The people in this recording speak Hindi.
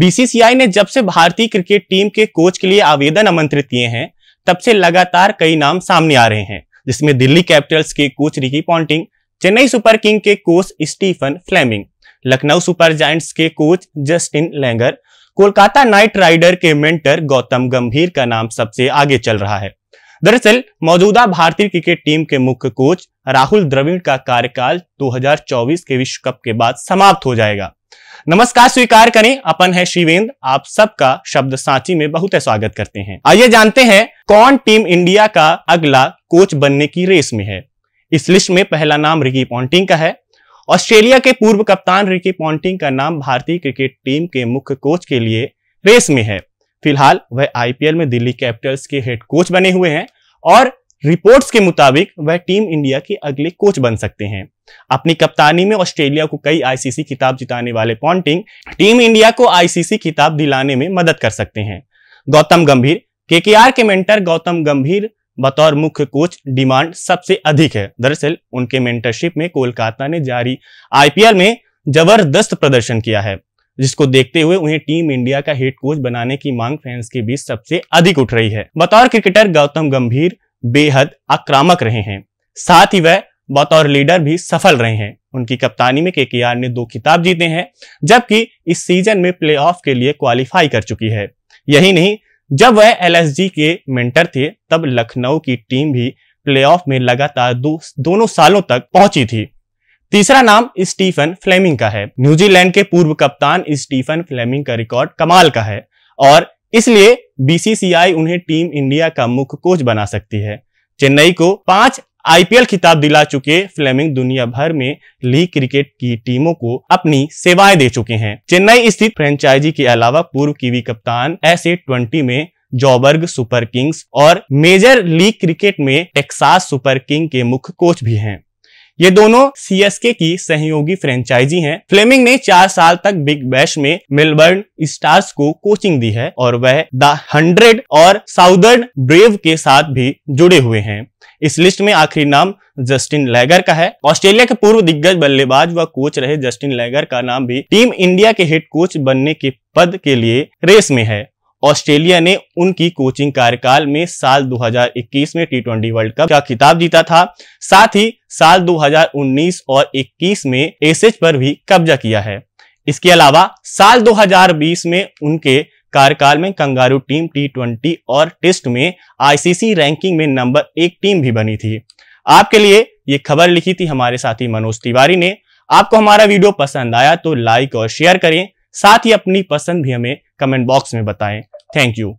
बीसीसीआई ने जब से भारतीय क्रिकेट टीम के कोच के लिए आवेदन आमंत्रित किए हैं तब से लगातार कई नाम सामने आ रहे हैं जिसमें दिल्ली कैपिटल्स के coach Ricky Ponting Chennai Super King के coach Stephen Fleming Lucknow Super Giants के coach Justin Langer Kolkata Knight Rider के मेंटर गौतम गंभीर का नाम सबसे आगे चल रहा है दरअसल मौजूदा भारतीय क्रिकेट टीम के मुख्य कोच राहुल द्रविड़ का कार्यकाल 2024 के विश्व कप के बाद समाप्त हो जाएगा नमस्कार स्वीकार करें अपन है शिवेंद्र आप सबका शब्द सांची में बहुत स्वागत करते हैं आइए जानते हैं कौन टीम इंडिया का अगला कोच बनने की रेस में है इस लिस्ट में पहला नाम रिकी पॉन्टिंग का है ऑस्ट्रेलिया के पूर्व कप्तान रिकी पॉन्टिंग का नाम भारतीय क्रिकेट टीम के मुख्य कोच के लिए रेस में है फिलहाल वह आईपीएल में दिल्ली कैपिटल्स के हेड कोच बने हुए हैं और रिपोर्ट्स के मुताबिक वह टीम इंडिया के अगले कोच बन सकते हैं अपनी कप्तानी में ऑस्ट्रेलिया को कई आईसीसी खिताब जिताने वाले पॉन्टिंग टीम इंडिया को आईसीसी खिताब दिलाने में मदद कर सकते हैं गौतम गंभीर केकेआर के मेंटर गौतम गंभीर बतौर मुख्य कोच डिमांड सबसे अधिक है दरअसल उनके मेंटरशिप में कोलकाता ने जारी आईपीएल में जबरदस्त प्रदर्शन किया है जिसको देखते हुए उन्हें टीम इंडिया का हेड कोच बनाने की मांग फैंस के बीच सबसे अधिक उठ रही है बतौर क्रिकेटर गौतम गंभीर बेहद आक्रामक रहे हैं साथ ही वह बतौर लीडर भी सफल रहे हैं उनकी कप्तानी में केकेआर ने दो खिताब जीते हैं जबकि इस सीजन में प्लेऑफ के लिए क्वालिफाई कर चुकी है यही नहीं जब वह एलएसजी के मेंटर थे तब लखनऊ की टीम भी प्लेऑफ में लगातार दो, दोनों सालों तक पहुंची थी तीसरा नाम स्टीफन फ्लेमिंग का है न्यूजीलैंड के पूर्व कप्तान स्टीफन फ्लेमिंग का रिकॉर्ड कमाल का है और इसलिए बीसीसीआई उन्हें टीम इंडिया का मुख्य कोच बना सकती है चेन्नई को पांच आईपीएल खिताब दिला चुके फ्लेमिंग दुनिया भर में लीग क्रिकेट की टीमों को अपनी सेवाएं दे चुके हैं चेन्नई स्थित फ्रेंचाइजी के अलावा पूर्व कीवी कप्तान एस ट्वेंटी में जॉबर्ग सुपर किंग्स और मेजर लीग क्रिकेट में टेक्सास सुपर किंग के मुख्य कोच भी हैं ये दोनों सीएसके की सहयोगी फ्रेंचाइजी हैं। फ्लेमिंग ने चार साल तक बिग बैश में मेलबर्न स्टार्स को कोचिंग दी है और वह द हंड्रेड और साउदर्न ब्रेव के साथ भी जुड़े हुए हैं इस लिस्ट में आखिरी नाम जस्टिन लेगर का है ऑस्ट्रेलिया के पूर्व दिग्गज बल्लेबाज व कोच रहे जस्टिन लेगर का नाम भी टीम इंडिया के हेड कोच बनने के पद के लिए रेस में है ऑस्ट्रेलिया ने उनकी कोचिंग कार्यकाल में साल 2021 में टी वर्ल्ड कप का खिताब जीता था साथ ही साल 2019 और 21 में एसएच पर भी कब्जा किया है इसके अलावा साल 2020 में उनके कार्यकाल में कंगारू टीम टी और टेस्ट में आईसीसी रैंकिंग में नंबर एक टीम भी बनी थी आपके लिए ये खबर लिखी थी हमारे साथी मनोज तिवारी ने आपको हमारा वीडियो पसंद आया तो लाइक और शेयर करें साथ ही अपनी पसंद भी हमें कमेंट बॉक्स में बताएं Thank you.